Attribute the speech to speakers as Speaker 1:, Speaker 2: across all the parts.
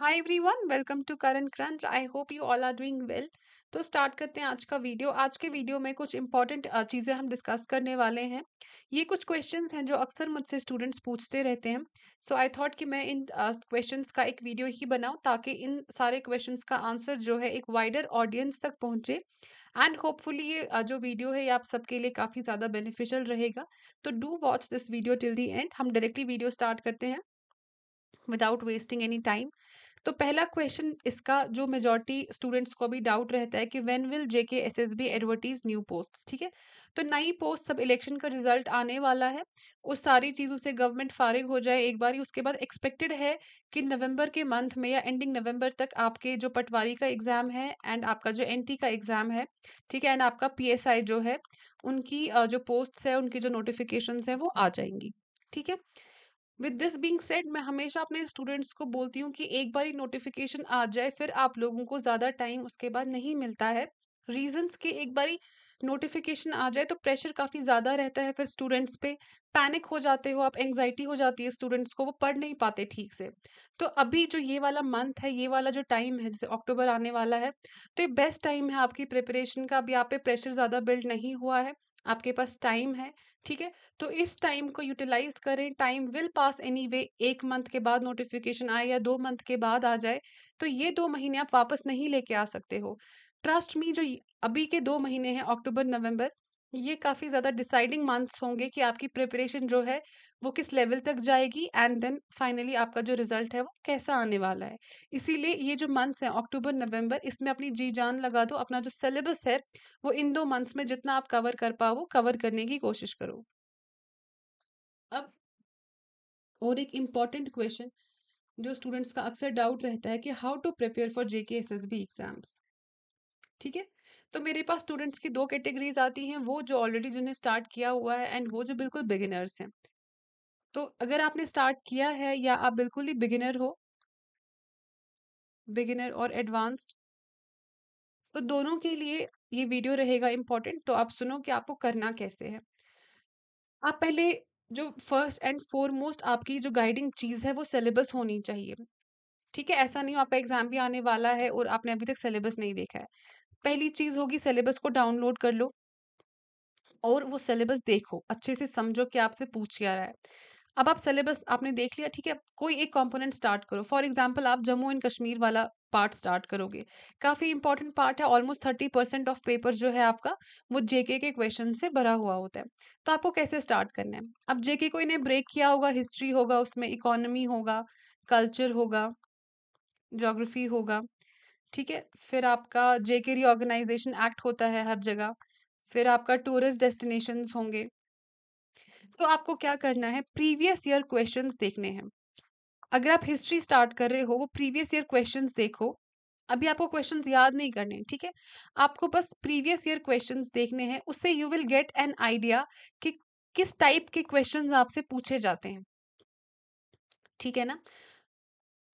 Speaker 1: Hi everyone welcome to current crunch I hope you all are doing well तो start करते हैं आज का वीडियो आज के वीडियो में कुछ इंपॉर्टेंट चीज़ें हम डिस्कस करने वाले हैं ये कुछ क्वेश्चंस हैं जो अक्सर मुझसे स्टूडेंट्स पूछते रहते हैं सो आई थॉट कि मैं इन क्वेश्चंस uh, का एक वीडियो ही बनाऊं ताकि इन सारे क्वेश्चन का आंसर जो है एक वाइडर ऑडियंस तक पहुँचे एंड होपफुली ये जो वीडियो है ये आप सबके लिए काफ़ी ज़्यादा बेनिफिशियल रहेगा तो do watch this video till the end हम डायरेक्टली वीडियो स्टार्ट करते हैं विदाउट वेस्टिंग एनी टाइम तो पहला क्वेश्चन इसका जो मेजोरिटी स्टूडेंट्स को भी डाउट रहता है कि when will JK SSB advertise new post ठीक है तो नई पोस्ट सब इलेक्शन का रिजल्ट आने वाला है उस सारी चीज़ों से गवर्नमेंट फारिग हो जाए एक बार ही उसके बाद एक्सपेक्टेड है कि नवंबर के मंथ में या एंडिंग नवंबर तक आपके जो पटवारी का एग्ज़ाम है एंड आपका जो एनटी का एग्ज़ाम है ठीक है एंड आपका पीएसआई जो है उनकी जो पोस्ट्स है उनकी जो नोटिफिकेशंस हैं वो आ जाएंगी ठीक है विद दिस बींग सेट मैं हमेशा अपने स्टूडेंट्स को बोलती हूँ कि एक बार नोटिफिकेशन आ जाए फिर आप लोगों को ज़्यादा टाइम उसके बाद नहीं मिलता है रीजंस के एक बारी नोटिफिकेशन आ जाए तो प्रेशर काफ़ी ज़्यादा रहता है फिर स्टूडेंट्स पे पैनिक हो जाते हो आप एंगजाइटी हो जाती है स्टूडेंट्स को वो पढ़ नहीं पाते ठीक से तो अभी जो ये वाला मंथ है ये वाला जो टाइम है जैसे अक्टूबर आने वाला है तो ये बेस्ट टाइम है आपकी प्रिपरेशन का अभी आप पे प्रेशर ज़्यादा बिल्ड नहीं हुआ है आपके पास टाइम है ठीक है तो इस टाइम को यूटिलाइज करें time will pass anyway एक मंथ के बाद नोटिफिकेशन आए या दो मंथ के बाद आ जाए तो ये दो महीने आप वापस नहीं लेके आ सकते हो ट्रस्ट मी जो अभी के दो महीने हैं अक्टूबर नवंबर ये काफ़ी ज़्यादा डिसाइडिंग मंथ्स होंगे कि आपकी प्रिपरेशन जो है वो किस लेवल तक जाएगी एंड देन फाइनली आपका जो रिजल्ट है वो कैसा आने वाला है इसीलिए ये जो मंथ्स हैं अक्टूबर नवंबर इसमें अपनी जी जान लगा दो अपना जो सिलेबस है वो इन दो मंथ्स में जितना आप कवर कर पाओ कवर करने की कोशिश करो अब और एक इम्पॉर्टेंट क्वेश्चन जो स्टूडेंट्स का अक्सर डाउट रहता है कि how to prepare for J K S S B exams ठीक है तो मेरे पास स्टूडेंट्स की दो कैटेगरीज आती हैं वो जो ऑलरेडी जिन्हें स्टार्ट किया हुआ है एंड वो जो बिल्कुल बिगिनर्स हैं तो अगर आपने स्टार्ट किया है या आप बिल्कुल ही बिगिनर हो बिगिनर और एडवांस्ड तो दोनों के लिए ये वीडियो रहेगा इम्पोर्टेंट तो आप सुनो कि आपको करना कैसे है आप पहले जो फर्स्ट एंड फोरमोस्ट आपकी जो गाइडिंग चीज़ है वो सिलेबस होनी चाहिए ठीक है ऐसा नहीं हो आपका एग्जाम भी आने वाला है और आपने अभी तक सिलेबस नहीं देखा है पहली चीज़ होगी सिलेबस को डाउनलोड कर लो और वो सिलेबस देखो अच्छे से समझो कि आपसे पूछ क्या रहा है अब आप सिलेबस आपने देख लिया ठीक है कोई एक कंपोनेंट स्टार्ट करो फॉर एग्जांपल आप जम्मू एंड कश्मीर वाला पार्ट स्टार्ट करोगे काफ़ी इंपॉर्टेंट पार्ट है almost thirty percent of paper जो है आपका वो जेके के क्वेश्चन से भरा हुआ होता है तो आपको कैसे स्टार्ट करना है अब जेके को इन्हें ब्रेक किया होगा हिस्ट्री होगा उसमें इकोनमी होगा कल्चर होगा जोग्राफी होगा ठीक है फिर आपका जेके ऑर्गेनाइजेशन एक्ट होता है हर जगह फिर आपका टूरिस्ट डेस्टिनेशन होंगे तो आपको क्या करना है प्रीवियस ईयर क्वेश्चन देखने हैं अगर आप हिस्ट्री स्टार्ट कर रहे हो वो प्रीवियस ईयर क्वेश्चन देखो अभी आपको क्वेश्चंस याद नहीं करने ठीक है आपको बस प्रीवियस ईयर क्वेश्चंस देखने हैं उससे you will get an idea कि किस टाइप के क्वेश्चंस आपसे पूछे जाते हैं ठीक है ना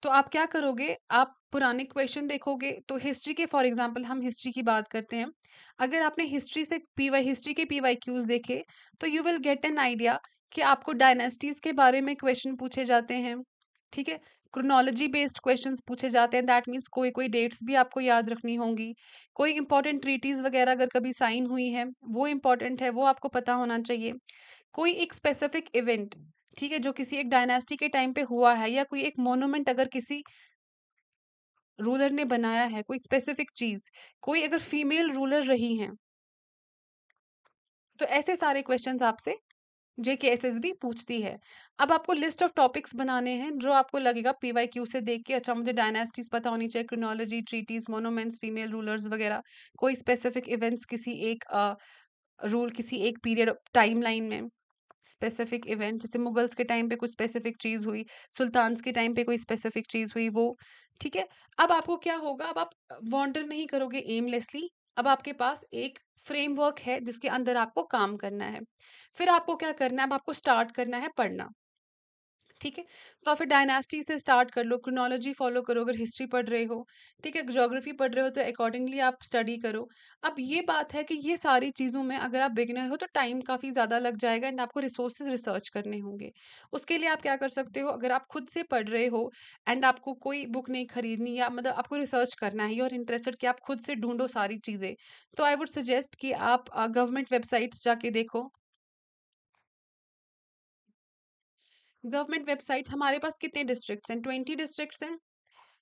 Speaker 1: तो आप क्या करोगे आप पुराने क्वेश्चन देखोगे तो हिस्ट्री के फॉर एग्जांपल हम हिस्ट्री की बात करते हैं अगर आपने हिस्ट्री से पी वाई हिस्ट्री के पी वाई क्यूज देखे तो you will get an idea कि आपको डायनेस्टीज़ के बारे में क्वेश्चन पूछे जाते हैं ठीक है क्रोनोलॉजी बेस्ड क्वेश्चंस पूछे जाते हैं दैट मीन्स कोई कोई डेट्स भी आपको याद रखनी होंगी कोई इंपॉर्टेंट ट्रीटीज़ वगैरह अगर कभी साइन हुई है वो इंपॉर्टेंट है वो आपको पता होना चाहिए कोई एक स्पेसिफिक इवेंट ठीक है जो किसी एक डायनेस्टी के टाइम पे हुआ है या कोई एक मोनूमेंट अगर किसी रूलर ने बनाया है कोई स्पेसिफिक चीज कोई अगर फीमेल रूलर रही हैं तो ऐसे सारे क्वेश्चंस आपसे जेके एस एस बी पूछती है अब आपको लिस्ट ऑफ टॉपिक्स बनाने हैं जो आपको लगेगा पी वाई क्यू से देख के अच्छा मुझे डायनेस्टीज पता होनी चाहिए chronology treaties monuments female rulers वगैरह कोई स्पेसिफिक इवेंट्स किसी एक रूल uh, किसी एक पीरियड लाइन में स्पेसिफिक इवेंट जैसे मुगल्स के टाइम पे कुछ स्पेसिफिक चीज़ हुई सुल्तान्स के टाइम पे कोई स्पेसिफिक चीज़ हुई वो ठीक है अब आपको क्या होगा अब आप वॉन्डर नहीं करोगे एमलेसली अब आपके पास एक फ्रेमवर्क है जिसके अंदर आपको काम करना है फिर आपको क्या करना है अब आपको स्टार्ट करना है पढ़ना ठीक है तो फिर डायनास्टी से स्टार्ट कर लो क्रोनोलॉजी फॉलो करो अगर हिस्ट्री पढ़ रहे हो ठीक है जोग्राफी पढ़ रहे हो तो अकॉर्डिंगली आप स्टडी करो अब ये बात है कि ये सारी चीज़ों में अगर आप बिगिनर हो तो टाइम काफ़ी ज़्यादा लग जाएगा एंड आपको रिसोर्सेज रिसर्च करने होंगे उसके लिए आप क्या कर सकते हो अगर आप खुद से पढ़ रहे हो एंड आपको कोई बुक नहीं खरीदनी या मतलब आपको रिसर्च करना है और इंटरेस्टेड कि आप खुद से ढूंढो सारी चीज़ें तो आई वुड सजेस्ट कि आप गवर्नमेंट वेबसाइट्स जाके देखो गवर्नमेंट वेबसाइट हमारे पास कितने डिस्ट्रिक्ट्स हैं ट्वेंटी डिस्ट्रिक्ट्स हैं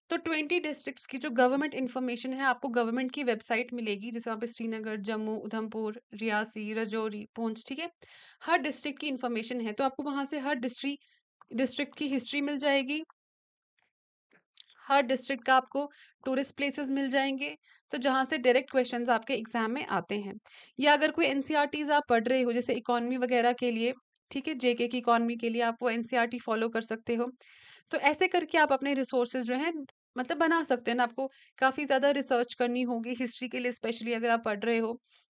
Speaker 1: तो ट्वेंटी डिस्ट्रिक्ट्स की जो गवर्नमेंट इन्फॉर्मेशन है आपको गवर्नमेंट की वेबसाइट मिलेगी जैसे वहाँ पे श्रीनगर जम्मू उधमपुर रियासी रजौरी पूंछ ठीक है हर डिस्ट्रिक्ट की इन्फॉर्मेशन है तो आपको वहाँ से हर डिस्ट्री डिस्ट्रिक्ट की हिस्ट्री मिल जाएगी हर डिस्ट्रिक्ट का आपको टूरिस्ट प्लेसेस मिल जाएंगे तो जहाँ से डायरेक्ट क्वेश्चंस आपके एग्जाम में आते हैं या अगर कोई एन आप पढ़ रहे हो जैसे इकोनॉमी वगैरह के लिए ठीक है जेके की इकॉनमी के लिए आप वो एनसीईआरटी e फॉलो कर सकते हो तो ऐसे करके आप अपने रिसोर्सेज जो हैं मतलब बना सकते हैं ना आपको काफ़ी ज़्यादा रिसर्च करनी होगी हिस्ट्री के लिए स्पेशली अगर आप पढ़ रहे हो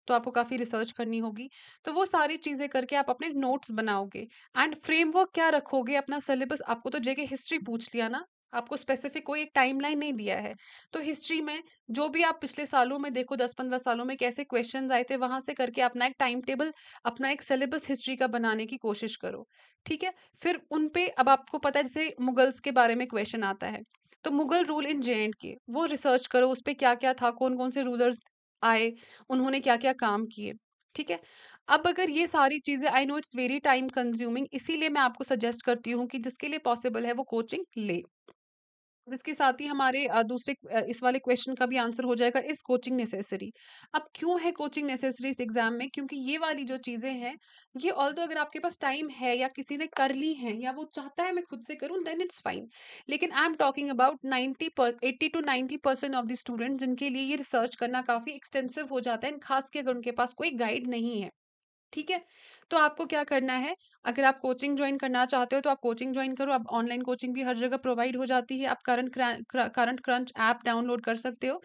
Speaker 1: तो आपको काफ़ी रिसर्च करनी होगी तो वो सारी चीज़ें करके आप अपने नोट्स बनाओगे एंड फ्रेमवर्क क्या रखोगे अपना सिलेबस आपको तो जेके हिस्ट्री पूछ लिया ना आपको स्पेसिफिक कोई एक टाइमलाइन नहीं दिया है तो हिस्ट्री में जो भी आप पिछले सालों में देखो दस पंद्रह सालों में कैसे क्वेश्चन आए थे वहां से करके अपना एक टाइम टेबल अपना एक सिलेबस हिस्ट्री का बनाने की कोशिश करो ठीक है फिर उन पे अब आपको पता है जैसे मुगल्स के बारे में क्वेश्चन आता है तो Mughal rule in J and K वो रिसर्च करो उस पर क्या क्या था कौन कौन से रूलर्स आए उन्होंने क्या क्या काम किए ठीक है अब अगर ये सारी चीज़ें I know it's very time consuming इसीलिए मैं आपको सजेस्ट करती हूँ कि जिसके लिए पॉसिबल है वो कोचिंग ले इसके साथ ही हमारे दूसरे इस वाले क्वेश्चन का भी आंसर हो जाएगा इस कोचिंग नेसेसरी अब क्यों है कोचिंग नेसेसरी इस एग्जाम में क्योंकि ये वाली जो चीजें हैं ये ऑल दो अगर आपके पास टाइम है या किसी ने कर ली है या वो चाहता है मैं खुद से करूँ देन इट्स फाइन लेकिन I am talking about ninety eighty to ninety percent of the student जिनके लिए ये रिसर्च करना काफी एक्सटेंसिव हो जाता है खास के अगर उनके पास कोई गाइड नहीं है ठीक है तो आपको क्या करना है अगर आप कोचिंग ज्वाइन करना चाहते हो तो आप कोचिंग ज्वाइन करो आप ऑनलाइन कोचिंग भी हर जगह प्रोवाइड हो जाती है आप current current crunch app download कर सकते हो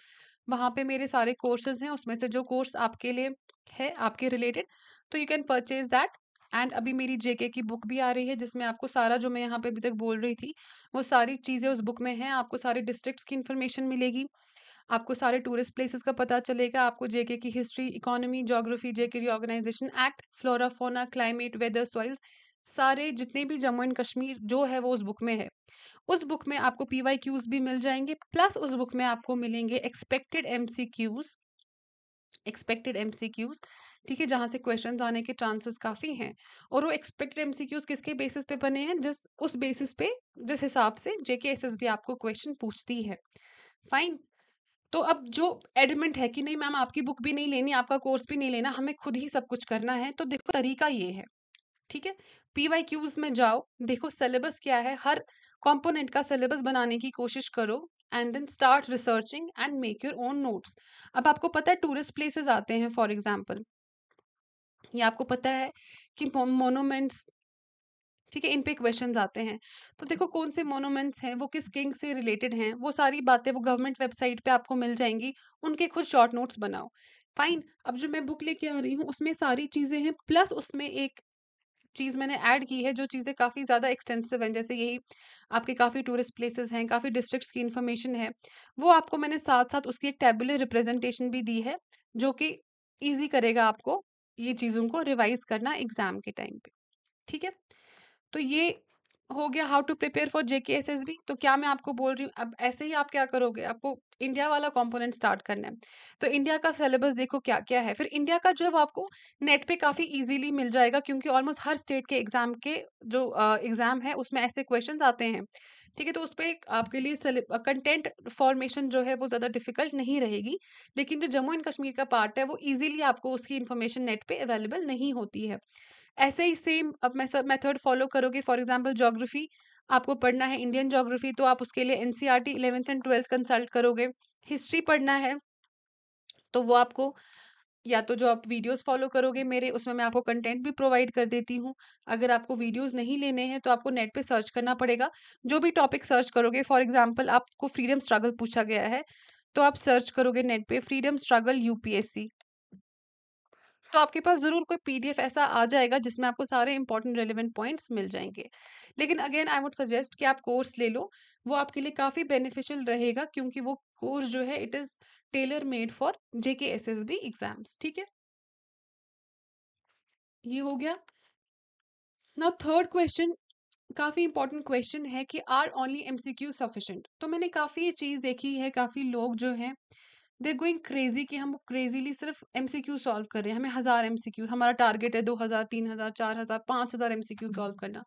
Speaker 1: वहाँ पे मेरे सारे कोर्सेज हैं उसमें से जो कोर्स आपके लिए है आपके रिलेटेड तो you can purchase that and अभी मेरी जेके की बुक भी आ रही है जिसमें आपको सारा जो मैं यहाँ पे अभी तक बोल रही थी वो सारी चीज़ें उस बुक में हैं आपको सारे डिस्ट्रिक्ट्स की इन्फॉर्मेशन मिलेगी आपको सारे टूरिस्ट प्लेसेस का पता चलेगा आपको जेके की history economy geography JK reorganization act flora fauna climate weather soils सारे जितने भी जम्मू एंड कश्मीर जो है वो उस बुक में है उस बुक में आपको पी वाई क्यूज भी मिल जाएंगे प्लस उस बुक में आपको मिलेंगे expected M C Qs expected M C Qs ठीक है जहाँ से क्वेश्चन आने के चांसेस काफ़ी हैं और वो एक्सपेक्टेड एम सी क्यूज किसके बेसिस पे बने हैं जिस उस बेसिस पे जिस हिसाब से जे के एस एस भी आपको क्वेश्चन पूछती है फाइन तो अब जो एडमिट है कि नहीं मैम आपकी बुक भी नहीं लेनी आपका कोर्स भी नहीं लेना हमें खुद ही सब कुछ करना है तो देखो तरीका ये है ठीक है पी वाई क्यूज में जाओ देखो सिलेबस क्या है हर कॉम्पोनेंट का सिलेबस बनाने की कोशिश करो and then start researching and make your own notes अब आपको पता है टूरिस्ट प्लेसेस आते हैं फॉर एग्जाम्पल ये आपको पता है कि मोनोमेंट्स ठीक है इन पे क्वेश्चन आते हैं तो देखो कौन से मोनूमेंट्स हैं वो किस किंग से रिलेटेड हैं वो सारी बातें वो गवर्नमेंट वेबसाइट पे आपको मिल जाएंगी उनके खुद शॉर्ट नोट्स बनाओ फाइन अब जो मैं बुक लेके आ रही हूँ उसमें सारी चीज़ें हैं प्लस उसमें एक चीज़ मैंने ऐड की है जो चीज़ें काफ़ी ज़्यादा एक्सटेंसिव हैं जैसे यही आपके काफ़ी टूरिस्ट प्लेसेस हैं काफ़ी डिस्ट्रिक्ट्स की इन्फॉर्मेशन है वो आपको मैंने साथ साथ उसकी एक टेबुलर रिप्रेजेंटेशन भी दी है जो कि ईजी करेगा आपको ये चीज़ों को रिवाइज करना एग्ज़ाम के टाइम पे ठीक है तो ये हो गया how to prepare for JK S S B तो क्या मैं आपको बोल रही हूँ अब ऐसे ही आप क्या करोगे आपको इंडिया वाला कंपोनेंट स्टार्ट करना है तो इंडिया का सिलेबस देखो क्या क्या है फिर इंडिया का जो है वो आपको नेट पे काफ़ी इजीली मिल जाएगा क्योंकि ऑलमोस्ट हर स्टेट के एग्ज़ाम के जो एग्ज़ाम है उसमें ऐसे क्वेश्चन आते हैं ठीक है तो उस पर आपके लिए कंटेंट फॉर्मेशन जो है वो ज़्यादा डिफिकल्ट नहीं रहेगी लेकिन जो जम्मू एंड कश्मीर का पार्ट है वो ईजिली आपको उसकी इन्फॉर्मेशन नेट पर अवेलेबल नहीं होती है ऐसे ही सेम अब मैं सब मेथड फॉलो करोगे फॉर एग्जाम्पल जोग्राफी आपको पढ़ना है इंडियन जोग्राफी तो आप उसके लिए N C R T and twelfth consult करोगे हिस्ट्री पढ़ना है तो वो आपको या तो जो आप वीडियोस फॉलो करोगे मेरे उसमें मैं आपको कंटेंट भी प्रोवाइड कर देती हूँ अगर आपको वीडियोस नहीं लेने हैं तो आपको नेट पे सर्च करना पड़ेगा जो भी टॉपिक सर्च करोगे फॉर एग्जांपल आपको फ्रीडम स्ट्रगल पूछा गया है तो आप सर्च करोगे नेट पे फ्रीडम स्ट्रगल यूपीएससी तो आपके पास ज़रूर कोई पी ऐसा आ जाएगा जिसमें आपको सारे इंपॉर्टेंट रेलिवेंट पॉइंट्स मिल जाएंगे लेकिन अगेन आई वुड सजेस्ट कि आप कोर्स ले लो वो आपके लिए काफ़ी बेनिफिशियल रहेगा क्योंकि वो कोर्स जो है it is tailor made for J K S S B exams ठीक है ये हो गया ना थर्ड क्वेश्चन काफ़ी इंपॉर्टेंट क्वेश्चन है कि are only M C Q sufficient तो मैंने काफ़ी ये चीज़ देखी है काफ़ी लोग जो हैं देर गोइंग क्रेजी कि हम क्रेजीली सिर्फ एम सी क्यू सॉल्व कर रहे हैं हमें हज़ार एम सी क्यू हमारा टारगेट है दो हज़ार तीन हज़ार चार हज़ार पाँच हज़ार M hmm. C Q solve करना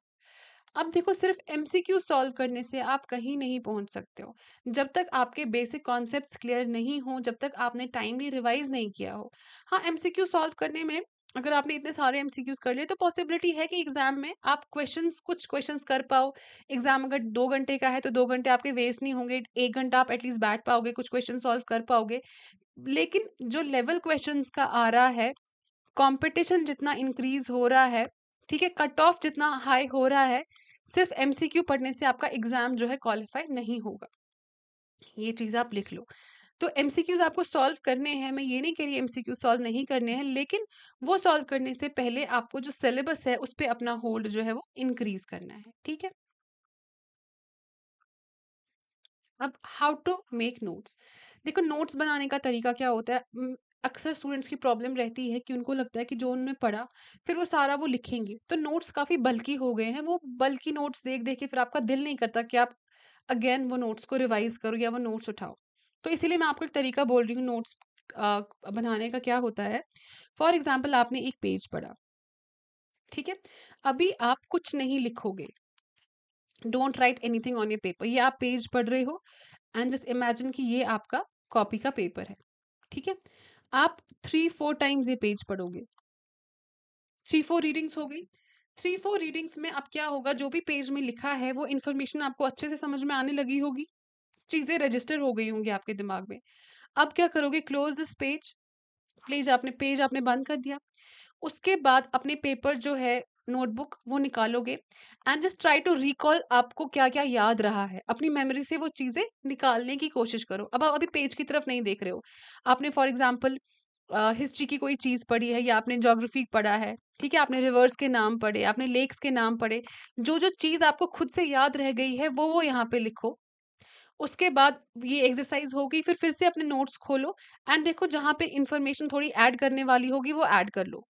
Speaker 1: अब देखो सिर्फ एम सी क्यू सॉल्व करने से आप कहीं नहीं पहुंच सकते हो जब तक आपके बेसिक कॉन्सेप्ट क्लियर नहीं हो जब तक आपने टाइमली रिवाइज नहीं किया हो हाँ एम सी क्यू सॉल्व करने में अगर आपने इतने सारे एम कर लिए तो पॉसिबिलिटी है कि एग्जाम में आप क्वेश्चन कुछ क्वेश्चन कर पाओ एग्जाम अगर दो घंटे का है तो दो घंटे आपके वेस्ट नहीं होंगे एक घंटा आप एटलीस्ट बैठ पाओगे कुछ क्वेश्चन सॉल्व कर पाओगे लेकिन जो लेवल क्वेश्चन का आ रहा है कॉम्पिटिशन जितना इंक्रीज हो रहा है ठीक है कट ऑफ जितना हाई हो रहा है सिर्फ एम पढ़ने से आपका एग्जाम जो है क्वालिफाई नहीं होगा ये चीज़ आप लिख लो तो क्यूज आपको सॉल्व करने हैं मैं ये नहीं कह रही क्यू सॉल्व नहीं करने हैं लेकिन वो सॉल्व करने से पहले आपको जो सिलेबस है उस पर अपना होल्ड जो है वो इंक्रीज करना है ठीक है अब हाउ टू मेक नोट्स देखो नोट्स बनाने का तरीका क्या होता है अक्सर स्टूडेंट्स की प्रॉब्लम रहती है कि उनको लगता है कि जो उनमें पढ़ा फिर वो सारा वो लिखेंगे तो नोट्स काफ़ी बल्कि हो गए हैं वो बल्कि नोट्स देख देख के फिर आपका दिल नहीं करता कि आप अगेन वो नोट्स को रिवाइज करो या वो नोट्स उठाओ तो इसीलिए मैं आपको एक तरीका बोल रही हूँ नोट्स बनाने का क्या होता है फॉर एग्जाम्पल आपने एक पेज पढ़ा ठीक है अभी आप कुछ नहीं लिखोगे डोंट राइट एनीथिंग ऑन ये पेपर ये आप पेज पढ़ रहे हो एंड जस्ट इमेजिन कि ये आपका कॉपी का पेपर है ठीक है आप थ्री फोर टाइम्स ये पेज पढ़ोगे थ्री फोर रीडिंग्स हो गई थ्री फोर रीडिंग्स में अब क्या होगा जो भी पेज में लिखा है वो इन्फॉर्मेशन आपको अच्छे से समझ में आने लगी होगी चीज़ें रजिस्टर हो गई होंगी आपके दिमाग में अब क्या करोगे क्लोज दिस पेज प्लीज आपने पेज आपने बंद कर दिया उसके बाद अपने पेपर जो है नोटबुक वो निकालोगे and just try to recall आपको क्या क्या याद रहा है अपनी मेमोरी से वो चीज़ें निकालने की कोशिश करो अब आप अभी पेज की तरफ नहीं देख रहे हो आपने फॉर एग्जाम्पल हिस्ट्री की कोई चीज़ पढ़ी है या आपने जोग्राफी पढ़ा है ठीक है आपने रिवर्स के नाम पढ़े आपने लेक्स के नाम पढ़े जो जो चीज़ आपको खुद से याद रह गई है वो वो यहाँ पे लिखो उसके बाद ये एक्सरसाइज होगी फिर फिर से अपने नोट्स खोलो एंड देखो जहाँ पे इन्फॉर्मेशन थोड़ी ऐड करने वाली होगी वो ऐड कर लो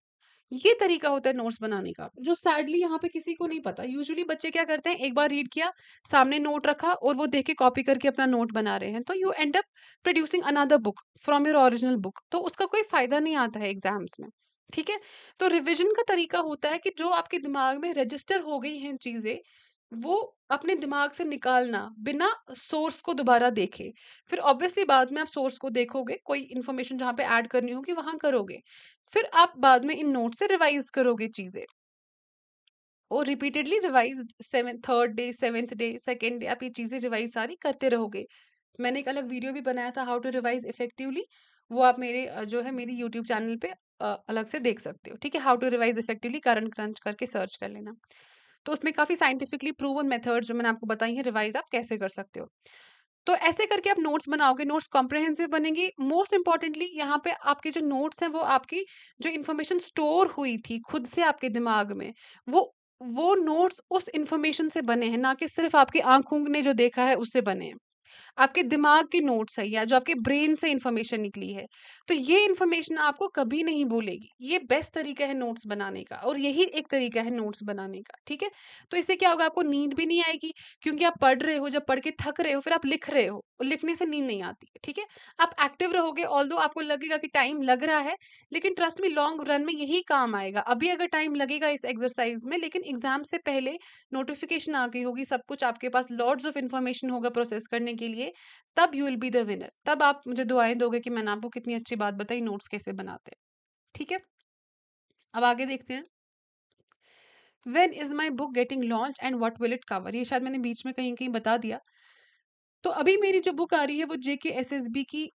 Speaker 1: ये तरीका होता है नोट्स बनाने का जो सैडली यहाँ पे किसी को नहीं पता यूजुअली बच्चे क्या करते हैं एक बार रीड किया सामने नोट रखा और वो देख के कॉपी करके अपना नोट बना रहे हैं तो you end up producing another book from your original book तो उसका कोई फायदा नहीं आता है एग्जाम्स में ठीक है तो रिविजन का तरीका होता है कि जो आपके दिमाग में रजिस्टर हो गई हैं चीज़ें वो अपने दिमाग से निकालना बिना सोर्स को दोबारा देखे फिर ऑब्वियसली बाद में आप सोर्स को देखोगे कोई इन्फॉर्मेशन जहाँ पे ऐड करनी होगी वहाँ करोगे फिर आप बाद में इन नोट से रिवाइज करोगे चीज़ें और repeatedly revise seven third day seventh day second day आप ये चीज़ें रिवाइज सारी करते रहोगे मैंने एक अलग वीडियो भी बनाया था हाउ टू रिवाइज इफेक्टिवली वो आप मेरे जो है मेरी यूट्यूब चैनल पे अलग से देख सकते हो ठीक है how to revise effectively current crunch करके सर्च कर लेना तो उसमें काफ़ी साइंटिफिकली प्रूवन मेथड जो मैंने आपको बताई है रिवाइज आप कैसे कर सकते हो तो ऐसे करके आप नोट्स बनाओगे नोट्स कॉम्प्रहेंसिव बनेंगे मोस्ट इंपॉर्टेंटली यहाँ पे आपके जो नोट्स हैं वो आपकी जो इन्फॉर्मेशन स्टोर हुई थी खुद से आपके दिमाग में वो वो नोट्स उस इन्फॉर्मेशन से बने हैं ना कि सिर्फ आपकी आंखों ने जो देखा है उससे बने हैं आपके दिमाग के नोट्स है या जो आपके ब्रेन से इन्फॉर्मेशन निकली है तो ये इन्फॉर्मेशन आपको कभी नहीं भूलेगी ये बेस्ट तरीका है नोट्स बनाने का और यही एक तरीका है नोट्स बनाने का ठीक है तो इससे क्या होगा आपको नींद भी नहीं आएगी क्योंकि आप पढ़ रहे हो जब पढ़ के थक रहे हो फिर आप लिख रहे हो लिखने से नींद नहीं आती ठीक है आप एक्टिव रहोगे ऑल आपको लगेगा कि टाइम लग रहा है लेकिन ट्रस्ट में लॉन्ग रन में यही काम आएगा अभी अगर टाइम लगेगा इस एक्सरसाइज में लेकिन एग्जाम से पहले नोटिफिकेशन आ गई होगी सब कुछ आपके पास लॉर्ड्स ऑफ इन्फॉर्मेशन होगा प्रोसेस करने के लिए तब you will be the winner तब आप मुझे दुआएं दोगे कि मैंने आपको कितनी अच्छी बात बताई नोट्स कैसे बनाते ठीक है अब आगे देखते हैं when is my book getting launch and what will it cover ये शायद मैंने बीच में कहीं कहीं बता दिया तो अभी मेरी जो बुक आ रही है वो जे के एस एस बी की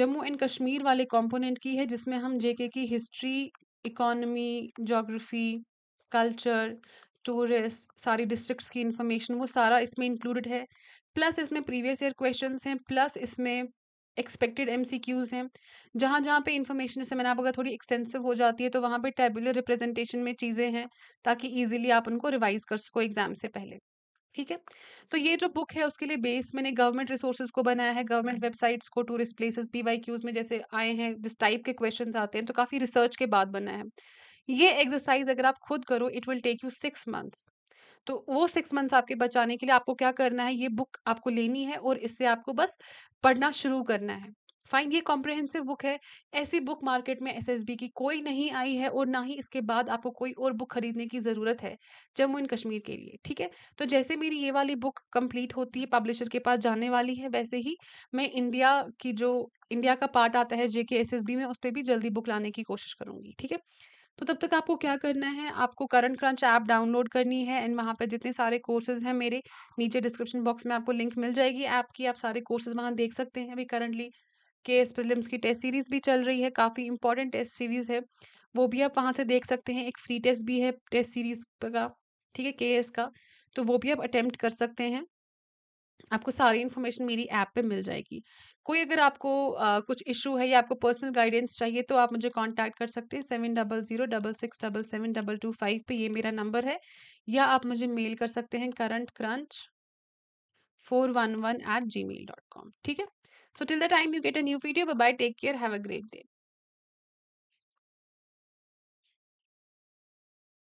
Speaker 1: जम्मू एंड कश्मीर वाले कॉम्पोनेंट की है जिसमें हम जे के की history economy geography culture tourist सारी डिस्ट्रिक्ट की इंफॉर्मेशन वो सारा इसमें इंक्लूडेड है प्लस इसमें प्रीवियस ईयर क्वेश्चन हैं प्लस इसमें एक्सपेक्टेड एम सी क्यूज़ हैं जहाँ जहाँ पे इन्फॉर्मेशन जैसे मैंने आप अगर थोड़ी एक्सटेंसिव हो जाती है तो वहाँ पे टेबुलर रिप्रेजेंटेशन में चीज़ें हैं ताकि ईजिली आप उनको रिवाइज कर सको एग्जाम से पहले ठीक है तो ये जो बुक है उसके लिए बेस मैंने गवर्नमेंट रिसोर्सेज को बनाया है गवर्नमेंट वेबसाइट्स को tourist places P Y Qs में जैसे आए हैं जिस टाइप के क्वेश्चन आते हैं तो काफ़ी रिसर्च के बाद बना है ये एक्सरसाइज अगर आप खुद करो it will take you six months तो वो सिक्स मंथ्स आपके बचाने के लिए आपको क्या करना है ये बुक आपको लेनी है और इससे आपको बस पढ़ना शुरू करना है फाइन ये कॉम्प्रहेंसिव बुक है ऐसी बुक मार्केट में एसएसबी की कोई नहीं आई है और ना ही इसके बाद आपको कोई और बुक खरीदने की ज़रूरत है जम्मू एंड कश्मीर के लिए ठीक है तो जैसे मेरी ये वाली बुक कंप्लीट होती है पब्लिशर के पास जाने वाली है वैसे ही मैं इंडिया की जो इंडिया का पार्ट आता है जे के एस में उस पर भी जल्दी बुक लाने की कोशिश करूँगी ठीक है तो तब तक आपको क्या करना है आपको करंट क्रंच ऐप डाउनलोड करनी है एंड वहाँ पे जितने सारे कोर्सेज हैं मेरे नीचे डिस्क्रिप्शन बॉक्स में आपको लिंक मिल जाएगी ऐप की आप सारे कोर्सेज वहाँ देख सकते हैं अभी करंटली के एस प्रिलिम्स की टेस्ट सीरीज़ भी चल रही है काफ़ी इंपॉर्टेंट टेस्ट सीरीज़ है वो भी आप वहाँ से देख सकते हैं एक फ्री टेस्ट भी है टेस्ट सीरीज़ का ठीक है के एस का तो वो भी आप अटैम्प्ट कर सकते हैं आपको सारी इन्फॉर्मेशन मेरी ऐप पे मिल जाएगी कोई अगर आपको आ, कुछ इशू है या आपको पर्सनल गाइडेंस चाहिए तो आप मुझे कांटेक्ट कर सकते हैं seven double zero double six double seven double two five पर ये मेरा नंबर है या आप मुझे मेल कर सकते हैं current crunch four one one eight G mail dot com ठीक है so till the time you get a new video bye take care have a great day